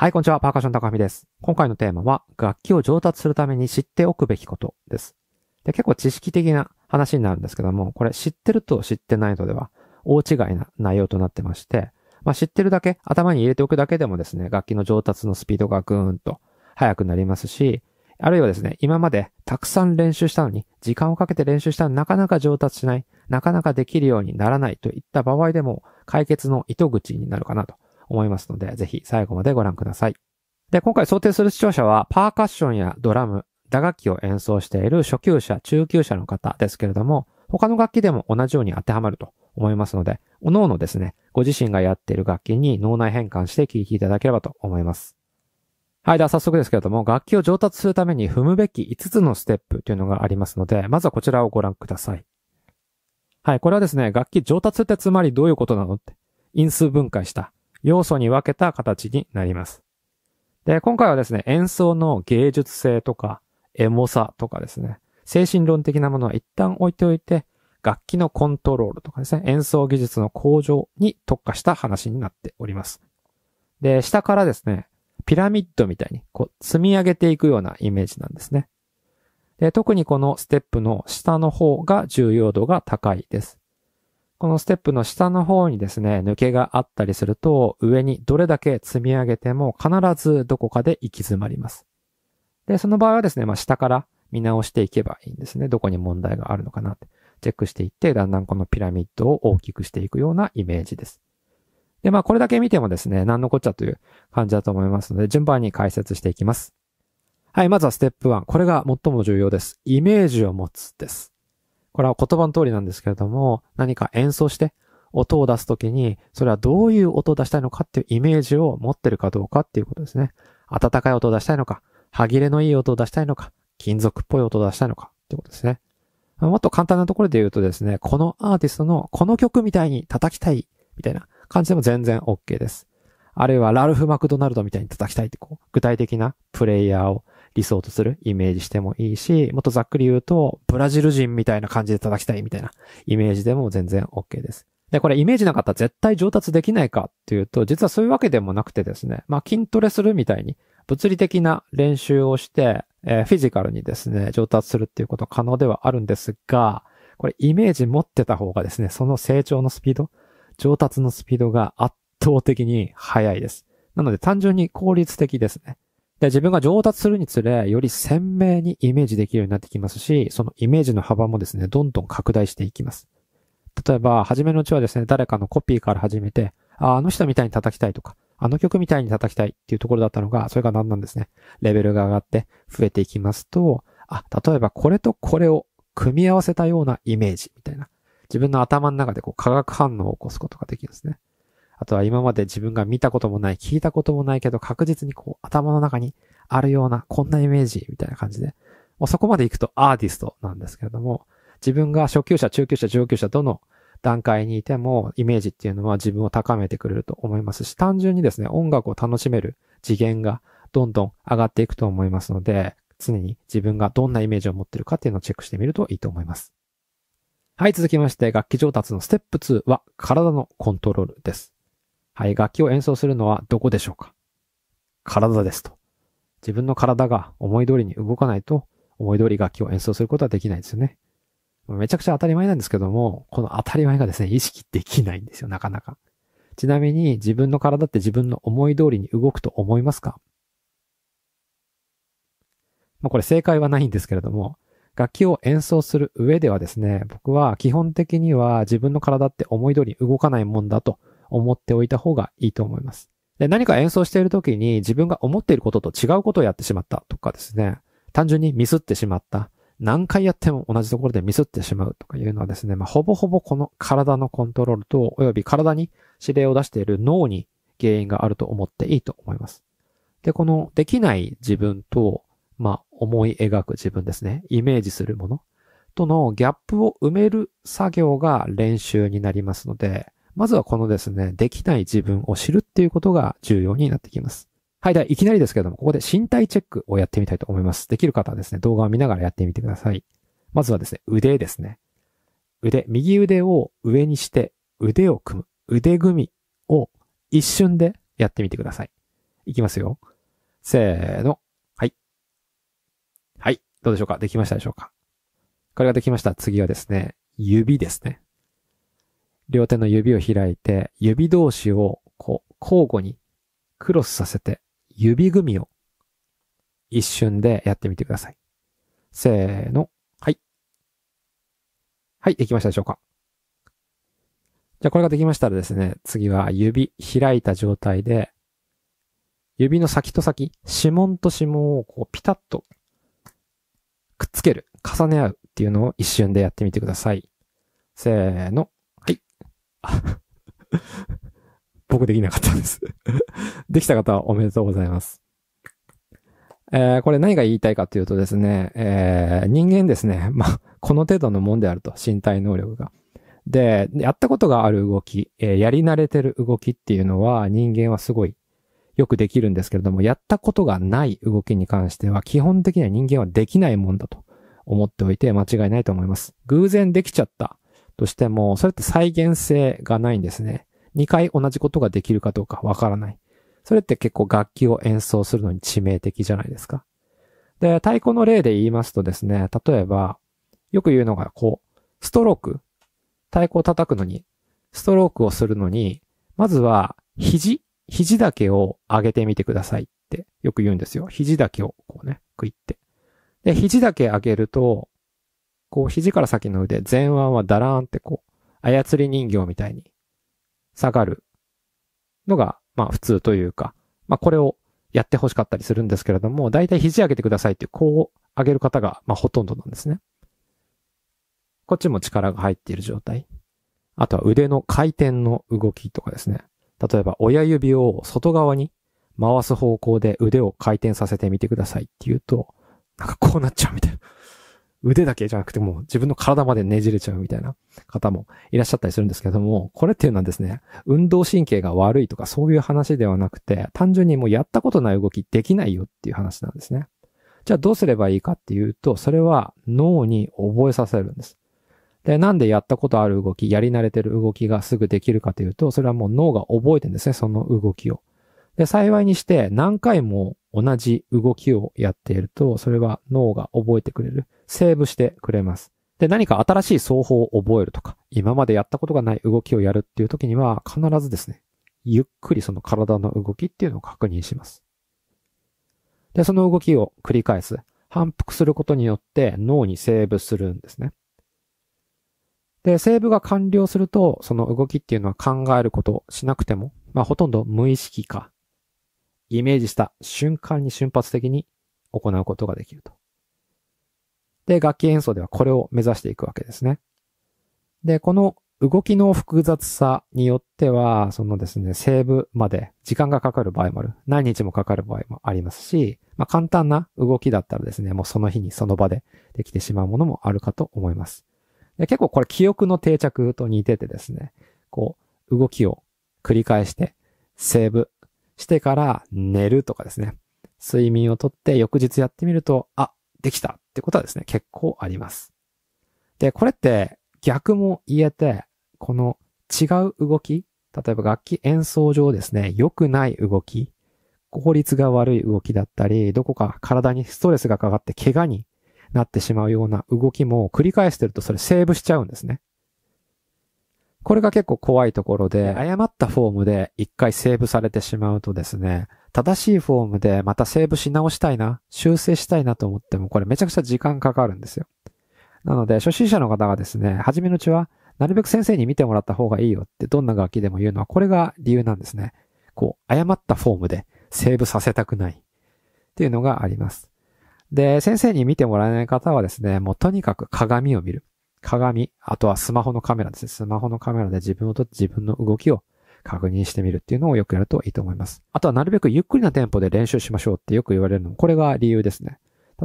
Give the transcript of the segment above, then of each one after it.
はい、こんにちは。パーカッション高見です。今回のテーマは、楽器を上達するために知っておくべきことです。で結構知識的な話になるんですけども、これ知ってると知ってないのでは大違いな内容となってまして、まあ、知ってるだけ、頭に入れておくだけでもですね、楽器の上達のスピードがぐーんと速くなりますし、あるいはですね、今までたくさん練習したのに、時間をかけて練習したのになかなか上達しない、なかなかできるようにならないといった場合でも解決の糸口になるかなと思いますので、ぜひ最後までご覧ください。で、今回想定する視聴者は、パーカッションやドラム、打楽器を演奏している初級者、中級者の方ですけれども、他の楽器でも同じように当てはまると思いますので、おのおのですね、ご自身がやっている楽器に脳内変換して聴いていただければと思います。はい。では早速ですけれども、楽器を上達するために踏むべき5つのステップというのがありますので、まずはこちらをご覧ください。はい。これはですね、楽器上達ってつまりどういうことなのって、因数分解した要素に分けた形になります。で、今回はですね、演奏の芸術性とか、エモさとかですね、精神論的なものは一旦置いておいて、楽器のコントロールとかですね、演奏技術の向上に特化した話になっております。で、下からですね、ピラミッドみたいに、こう、積み上げていくようなイメージなんですね。で、特にこのステップの下の方が重要度が高いです。このステップの下の方にですね、抜けがあったりすると、上にどれだけ積み上げても必ずどこかで行き詰まります。で、その場合はですね、まあ、下から見直していけばいいんですね。どこに問題があるのかなって。チェックしていって、だんだんこのピラミッドを大きくしていくようなイメージです。で、まあ、これだけ見てもですね、何のこっちゃという感じだと思いますので、順番に解説していきます。はい、まずはステップ1。これが最も重要です。イメージを持つです。これは言葉の通りなんですけれども、何か演奏して音を出すときに、それはどういう音を出したいのかっていうイメージを持ってるかどうかっていうことですね。温かい音を出したいのか、歯切れのいい音を出したいのか、金属っぽい音を出したいのかってことですね。もっと簡単なところで言うとですね、このアーティストのこの曲みたいに叩きたいみたいな感じでも全然 OK です。あるいはラルフ・マクドナルドみたいに叩きたいってこう、具体的なプレイヤーを理想とするイメージしてもいいし、もっとざっくり言うと、ブラジル人みたいな感じで叩きたいみたいなイメージでも全然 OK です。で、これイメージなかったら絶対上達できないかっていうと、実はそういうわけでもなくてですね、まあ筋トレするみたいに、物理的な練習をして、えー、フィジカルにですね、上達するっていうこと可能ではあるんですが、これイメージ持ってた方がですね、その成長のスピード、上達のスピードが圧倒的に速いです。なので単純に効率的ですね。で、自分が上達するにつれ、より鮮明にイメージできるようになってきますし、そのイメージの幅もですね、どんどん拡大していきます。例えば、初めのうちはですね、誰かのコピーから始めて、あ、あの人みたいに叩きたいとか、あの曲みたいに叩きたいっていうところだったのが、それが何なんですね。レベルが上がって増えていきますと、あ、例えばこれとこれを組み合わせたようなイメージみたいな。自分の頭の中でこう化学反応を起こすことができるんですね。あとは今まで自分が見たこともない、聞いたこともないけど確実にこう頭の中にあるようなこんなイメージみたいな感じで、もうそこまで行くとアーティストなんですけれども、自分が初級者、中級者、上級者、どの段階にいてもイメージっていうのは自分を高めてくれると思いますし、単純にですね、音楽を楽しめる次元がどんどん上がっていくと思いますので、常に自分がどんなイメージを持ってるかっていうのをチェックしてみるといいと思います。はい、続きまして、楽器上達のステップ2は体のコントロールです。はい、楽器を演奏するのはどこでしょうか体ですと。自分の体が思い通りに動かないと、思い通り楽器を演奏することはできないですよね。めちゃくちゃ当たり前なんですけども、この当たり前がですね、意識できないんですよ、なかなか。ちなみに自分の体って自分の思い通りに動くと思いますかまあ、これ正解はないんですけれども、楽器を演奏する上ではですね、僕は基本的には自分の体って思い通り動かないもんだと思っておいた方がいいと思います。で、何か演奏している時に自分が思っていることと違うことをやってしまったとかですね、単純にミスってしまった。何回やっても同じところでミスってしまうとかいうのはですね、まあ、ほぼほぼこの体のコントロールと、および体に指令を出している脳に原因があると思っていいと思います。で、このできない自分と、まあ、思い描く自分ですね、イメージするものとのギャップを埋める作業が練習になりますので、まずはこのですね、できない自分を知るっていうことが重要になってきます。はい、ではいきなりですけれども、ここで身体チェックをやってみたいと思います。できる方はですね、動画を見ながらやってみてください。まずはですね、腕ですね。腕、右腕を上にして腕を組む。腕組みを一瞬でやってみてください。いきますよ。せーの。はい。はい。どうでしょうかできましたでしょうかこれができました。次はですね、指ですね。両手の指を開いて、指同士をこう交互にクロスさせて、指組みを一瞬でやってみてください。せーの。はい。はい、できましたでしょうかじゃあこれができましたらですね、次は指開いた状態で、指の先と先、指紋と指紋をこうピタッとくっつける、重ね合うっていうのを一瞬でやってみてください。せーの。僕できなかったんです できた方はおめでとうございます。えー、これ何が言いたいかというとですね、えー、人間ですね、まあ、この程度のもんであると、身体能力が。で、やったことがある動き、えー、やり慣れてる動きっていうのは人間はすごいよくできるんですけれども、やったことがない動きに関しては基本的には人間はできないもんだと思っておいて間違いないと思います。偶然できちゃったとしても、それって再現性がないんですね。2回同じことができるかどうかわからない。それって結構楽器を演奏するのに致命的じゃないですか。で、太鼓の例で言いますとですね、例えば、よく言うのがこう、ストローク。太鼓を叩くのに、ストロークをするのに、まずは肘、肘だけを上げてみてくださいってよく言うんですよ。肘だけをこうね、クイって。で、肘だけ上げると、こう肘から先の腕、前腕はダラーンってこう、操り人形みたいに下がるのが、まあ普通というか、まあこれをやって欲しかったりするんですけれども、だいたい肘上げてくださいっていう、こう上げる方が、まあほとんどなんですね。こっちも力が入っている状態。あとは腕の回転の動きとかですね。例えば親指を外側に回す方向で腕を回転させてみてくださいって言うと、なんかこうなっちゃうみたいな。腕だけじゃなくても自分の体までねじれちゃうみたいな方もいらっしゃったりするんですけども、これっていうのはですね、運動神経が悪いとかそういう話ではなくて、単純にもうやったことない動きできないよっていう話なんですね。じゃあどうすればいいかっていうと、それは脳に覚えさせるんです。で、なんでやったことある動き、やり慣れてる動きがすぐできるかというと、それはもう脳が覚えてるんですね、その動きを。で、幸いにして何回も同じ動きをやっていると、それは脳が覚えてくれる。セーブしてくれます。で、何か新しい奏法を覚えるとか、今までやったことがない動きをやるっていう時には、必ずですね、ゆっくりその体の動きっていうのを確認します。で、その動きを繰り返す。反復することによって脳にセーブするんですね。で、セーブが完了すると、その動きっていうのは考えることをしなくても、まあほとんど無意識か、イメージした瞬間に瞬発的に行うことができると。で、楽器演奏ではこれを目指していくわけですね。で、この動きの複雑さによっては、そのですね、セーブまで時間がかかる場合もある。何日もかかる場合もありますし、まあ、簡単な動きだったらですね、もうその日にその場でできてしまうものもあるかと思います。で結構これ記憶の定着と似ててですね、こう、動きを繰り返して、セーブしてから寝るとかですね。睡眠をとって翌日やってみると、あ、できたってことはですね、結構あります。で、これって逆も言えて、この違う動き、例えば楽器演奏上ですね、良くない動き、効率が悪い動きだったり、どこか体にストレスがかかって怪我になってしまうような動きも繰り返してるとそれセーブしちゃうんですね。これが結構怖いところで、誤ったフォームで一回セーブされてしまうとですね、正しいフォームでまたセーブし直したいな、修正したいなと思っても、これめちゃくちゃ時間かかるんですよ。なので、初心者の方がですね、初めのうちは、なるべく先生に見てもらった方がいいよってどんな楽器でも言うのは、これが理由なんですね。こう、誤ったフォームでセーブさせたくないっていうのがあります。で、先生に見てもらえない方はですね、もうとにかく鏡を見る。鏡、あとはスマホのカメラですね。スマホのカメラで自分を撮って自分の動きを確認してみるっていうのをよくやるといいと思います。あとはなるべくゆっくりなテンポで練習しましょうってよく言われるのも、これが理由ですね。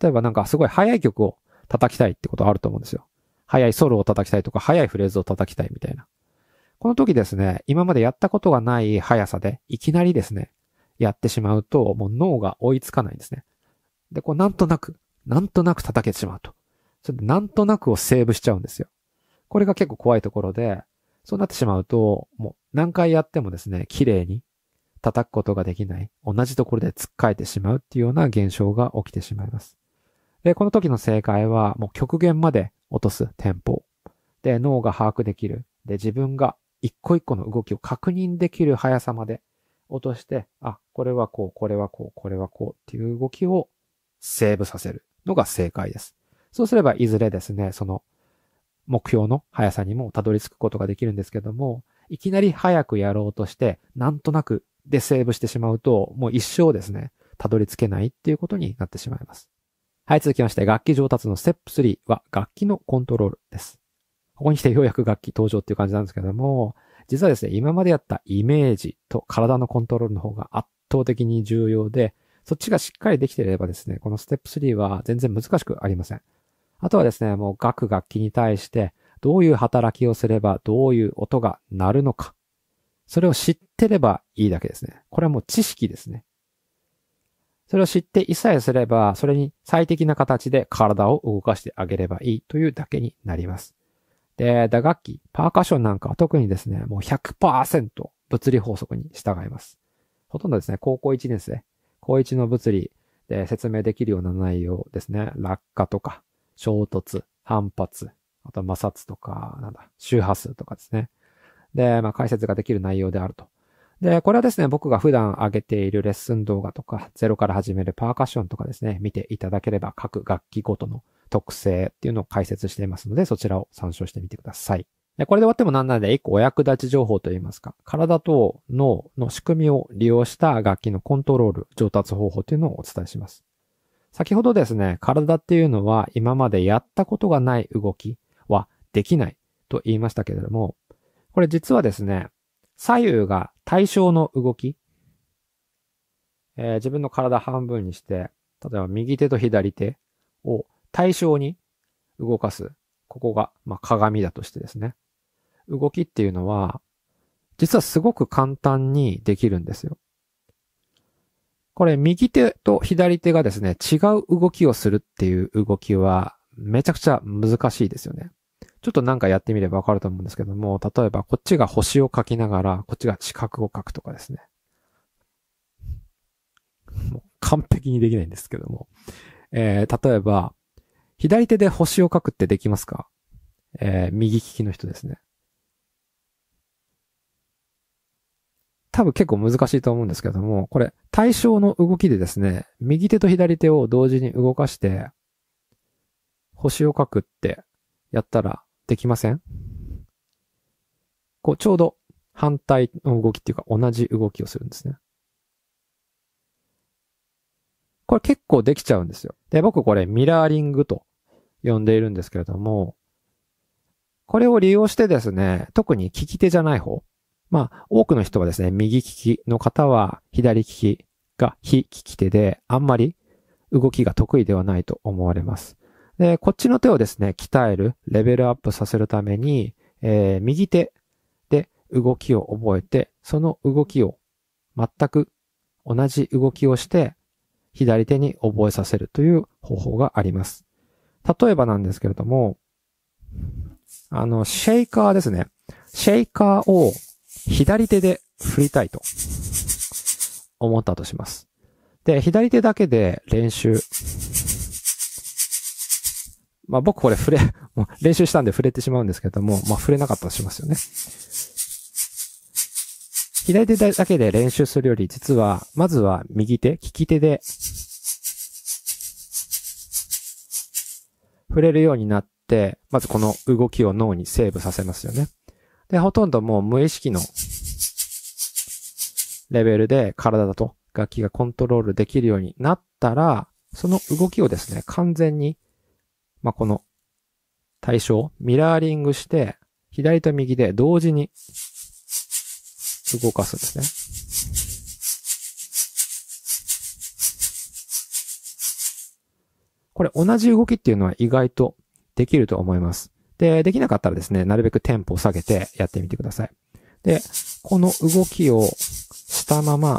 例えばなんかすごい速い曲を叩きたいってことあると思うんですよ。速いソロを叩きたいとか、速いフレーズを叩きたいみたいな。この時ですね、今までやったことがない速さで、いきなりですね、やってしまうと、もう脳が追いつかないんですね。で、こうなんとなく、なんとなく叩けてしまうと。それでなんとなくをセーブしちゃうんですよ。これが結構怖いところで、そうなってしまうと、もう何回やってもですね、綺麗に叩くことができない、同じところで突っかえてしまうっていうような現象が起きてしまいます。で、この時の正解は、もう極限まで落とすテンポ。で、脳が把握できる。で、自分が一個一個の動きを確認できる速さまで落として、あ、これはこう、これはこう、これはこうっていう動きをセーブさせるのが正解です。そうすればいずれですね、その目標の速さにもたどり着くことができるんですけども、いきなり早くやろうとして、なんとなくでセーブしてしまうと、もう一生ですね、たどり着けないっていうことになってしまいます。はい、続きまして、楽器上達のステップ3は楽器のコントロールです。ここに来てようやく楽器登場っていう感じなんですけども、実はですね、今までやったイメージと体のコントロールの方が圧倒的に重要で、そっちがしっかりできていればですね、このステップ3は全然難しくありません。あとはですね、もう各楽器に対してどういう働きをすればどういう音が鳴るのか。それを知ってればいいだけですね。これはもう知識ですね。それを知って一切すれば、それに最適な形で体を動かしてあげればいいというだけになります。で、打楽器、パーカッションなんかは特にですね、もう100%物理法則に従います。ほとんどですね、高校1年生、高1の物理で説明できるような内容ですね、落下とか、衝突、反発、あと摩擦とか、なんだ、周波数とかですね。で、まあ、解説ができる内容であると。で、これはですね、僕が普段上げているレッスン動画とか、ゼロから始めるパーカッションとかですね、見ていただければ各楽器ごとの特性っていうのを解説していますので、そちらを参照してみてください。で、これで終わってもなんなので、一個お役立ち情報といいますか、体と脳の仕組みを利用した楽器のコントロール、上達方法というのをお伝えします。先ほどですね、体っていうのは今までやったことがない動きはできないと言いましたけれども、これ実はですね、左右が対称の動き、えー、自分の体半分にして、例えば右手と左手を対称に動かす。ここが、まあ、鏡だとしてですね。動きっていうのは、実はすごく簡単にできるんですよ。これ右手と左手がですね、違う動きをするっていう動きはめちゃくちゃ難しいですよね。ちょっとなんかやってみればわかると思うんですけども、例えばこっちが星を描きながら、こっちが四角を描くとかですね。もう完璧にできないんですけども。えー、例えば、左手で星を描くってできますかえー、右利きの人ですね。多分結構難しいと思うんですけども、これ対象の動きでですね、右手と左手を同時に動かして、星を書くってやったらできませんこう、ちょうど反対の動きっていうか同じ動きをするんですね。これ結構できちゃうんですよ。で、僕これミラーリングと呼んでいるんですけれども、これを利用してですね、特に利き手じゃない方、まあ、多くの人はですね、右利きの方は左利きが非利き手で、あんまり動きが得意ではないと思われます。で、こっちの手をですね、鍛える、レベルアップさせるために、えー、右手で動きを覚えて、その動きを全く同じ動きをして、左手に覚えさせるという方法があります。例えばなんですけれども、あの、シェイカーですね。シェイカーを左手で振りたいと思ったとします。で、左手だけで練習。まあ僕これ触れ、もう練習したんで触れてしまうんですけども、まあ触れなかったとしますよね。左手だけで練習するより、実は、まずは右手、利き手で、触れるようになって、まずこの動きを脳にセーブさせますよね。で、ほとんどもう無意識のレベルで体だと楽器がコントロールできるようになったら、その動きをですね、完全に、まあ、この対象、ミラーリングして、左と右で同時に動かすんですね。これ同じ動きっていうのは意外とできると思います。で、できなかったらですね、なるべくテンポを下げてやってみてください。で、この動きをしたまま、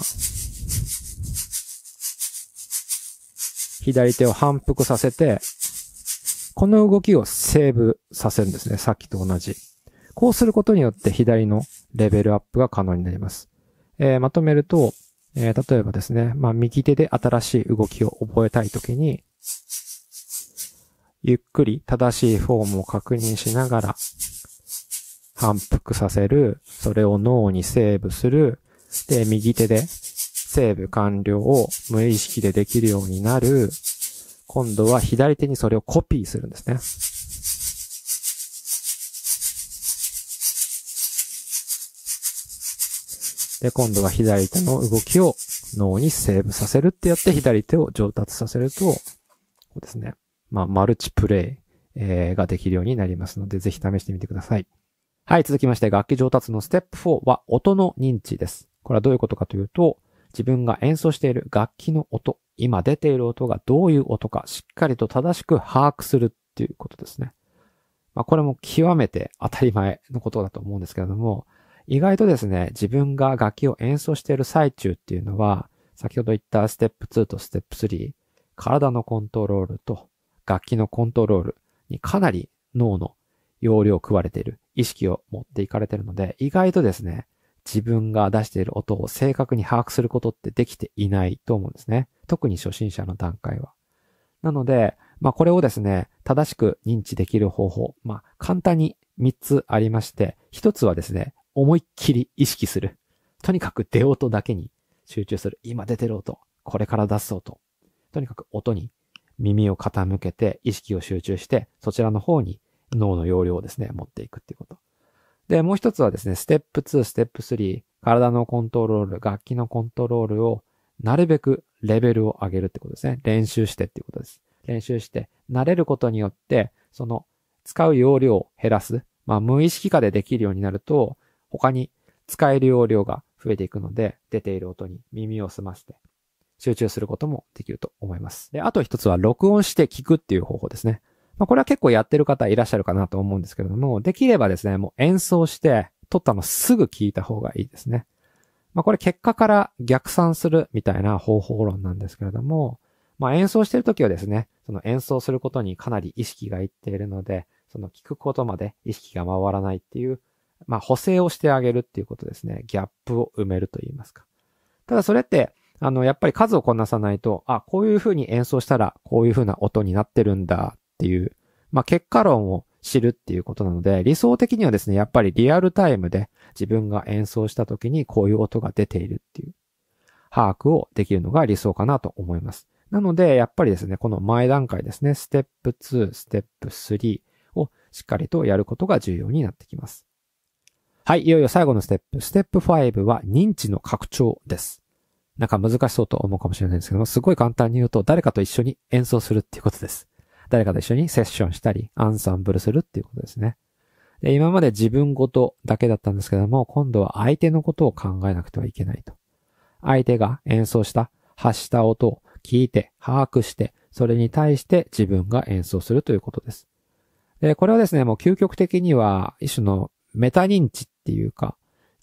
左手を反復させて、この動きをセーブさせるんですね。さっきと同じ。こうすることによって左のレベルアップが可能になります。えー、まとめると、えー、例えばですね、まあ、右手で新しい動きを覚えたいときに、ゆっくり正しいフォームを確認しながら反復させる、それを脳にセーブする、で、右手でセーブ完了を無意識でできるようになる、今度は左手にそれをコピーするんですね。で、今度は左手の動きを脳にセーブさせるってやって左手を上達させると、こうですね。まあ、マルチプレイ、えー、ができるようになりますので、ぜひ試してみてください。はい、続きまして、楽器上達のステップ4は音の認知です。これはどういうことかというと、自分が演奏している楽器の音、今出ている音がどういう音かしっかりと正しく把握するっていうことですね。まあ、これも極めて当たり前のことだと思うんですけれども、意外とですね、自分が楽器を演奏している最中っていうのは、先ほど言ったステップ2とステップ3、体のコントロールと楽器のコントロールにかなり脳の容量を食われている、意識を持っていかれているので、意外とですね、自分が出している音を正確に把握することってできていないと思うんですね。特に初心者の段階は。なので、まあこれをですね、正しく認知できる方法、まあ簡単に3つありまして、1つはですね、思いっきり意識する。とにかく出音だけに集中する。今出てる音、これから出す音。とにかく音に耳を傾けて意識を集中して、そちらの方に脳の容量をですね、持っていくっていうこと。で、もう一つはですね、ステップ2、ステップ3、体のコントロール、楽器のコントロールをなるべくレベルを上げるってことですね。練習してっていうことです。練習して、慣れることによって、その使う容量を減らす。まあ、無意識化でできるようになると、他に使える容量が増えていくので、出ている音に耳を澄ませて、集中することもできると思います。で、あと一つは録音して聞くっていう方法ですね。まあ、これは結構やってる方いらっしゃるかなと思うんですけれども、できればですね、もう演奏して、撮ったのすぐ聞いた方がいいですね。まあ、これ結果から逆算するみたいな方法論なんですけれども、まあ、演奏してる時はですね、その演奏することにかなり意識がいっているので、その聞くことまで意識が回らないっていう、まあ、補正をしてあげるっていうことですね。ギャップを埋めると言いますか。ただそれって、あの、やっぱり数をこなさないと、あ、こういう風に演奏したら、こういう風な音になってるんだっていう、まあ、結果論を知るっていうことなので、理想的にはですね、やっぱりリアルタイムで自分が演奏した時にこういう音が出ているっていう、把握をできるのが理想かなと思います。なので、やっぱりですね、この前段階ですね、ステップ2、ステップ3をしっかりとやることが重要になってきます。はい、いよいよ最後のステップ。ステップ5は認知の拡張です。なんか難しそうと思うかもしれないんですけども、すごい簡単に言うと、誰かと一緒に演奏するっていうことです。誰かと一緒にセッションしたり、アンサンブルするっていうことですね。で今まで自分ごとだけだったんですけども、今度は相手のことを考えなくてはいけないと。相手が演奏した、発した音を聞いて、把握して、それに対して自分が演奏するということです。で、これはですね、もう究極的には一種のメタ認知っていうか、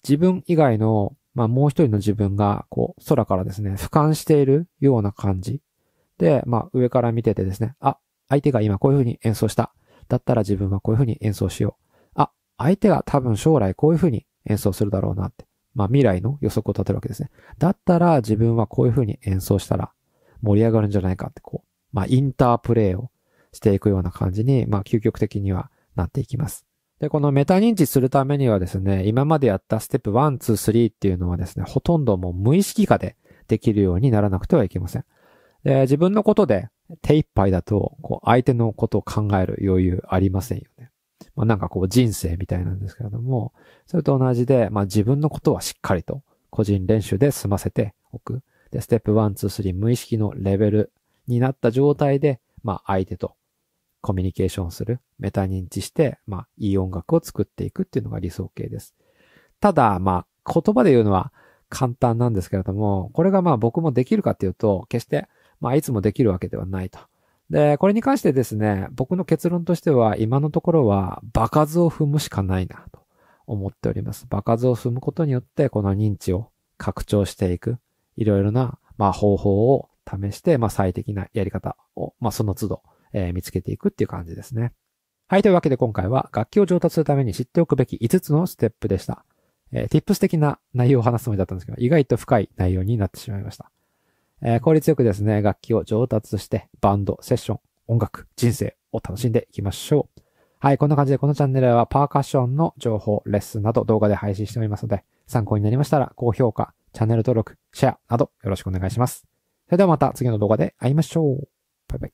自分以外のまあもう一人の自分が、こう、空からですね、俯瞰しているような感じ。で、まあ上から見ててですね、あ、相手が今こういう風に演奏した。だったら自分はこういう風に演奏しよう。あ、相手が多分将来こういう風に演奏するだろうなって。まあ未来の予測を立てるわけですね。だったら自分はこういう風に演奏したら盛り上がるんじゃないかってこう、まあインタープレイをしていくような感じに、まあ究極的にはなっていきます。で、このメタ認知するためにはですね、今までやったステップ1、2、3っていうのはですね、ほとんどもう無意識化でできるようにならなくてはいけません。で、自分のことで手一杯だと、こう、相手のことを考える余裕ありませんよね。まあ、なんかこう、人生みたいなんですけれども、それと同じで、まあ、自分のことはしっかりと個人練習で済ませておく。で、ステップ1、2、3無意識のレベルになった状態で、まあ、相手とコミュニケーションする、メタ認知して、まあ、いい音楽を作っていくっていうのが理想形です。ただ、まあ、言葉で言うのは簡単なんですけれども、これがまあ僕もできるかっていうと、決して、まあ、いつもできるわけではないと。で、これに関してですね、僕の結論としては、今のところは、場数を踏むしかないな、と思っております。場数を踏むことによって、この認知を拡張していく、いろいろな、まあ、方法を試して、まあ、最適なやり方を、まあ、その都度、えー、見つけていくっていう感じですね。はい、というわけで今回は楽器を上達するために知っておくべき5つのステップでした。えー、tips 的な内容を話すつもりだったんですけど、意外と深い内容になってしまいました。えー、効率よくですね、楽器を上達して、バンド、セッション、音楽、人生を楽しんでいきましょう。はい、こんな感じでこのチャンネルはパーカッションの情報、レッスンなど動画で配信しておりますので、参考になりましたら高評価、チャンネル登録、シェアなどよろしくお願いします。それではまた次の動画で会いましょう。バイバイ。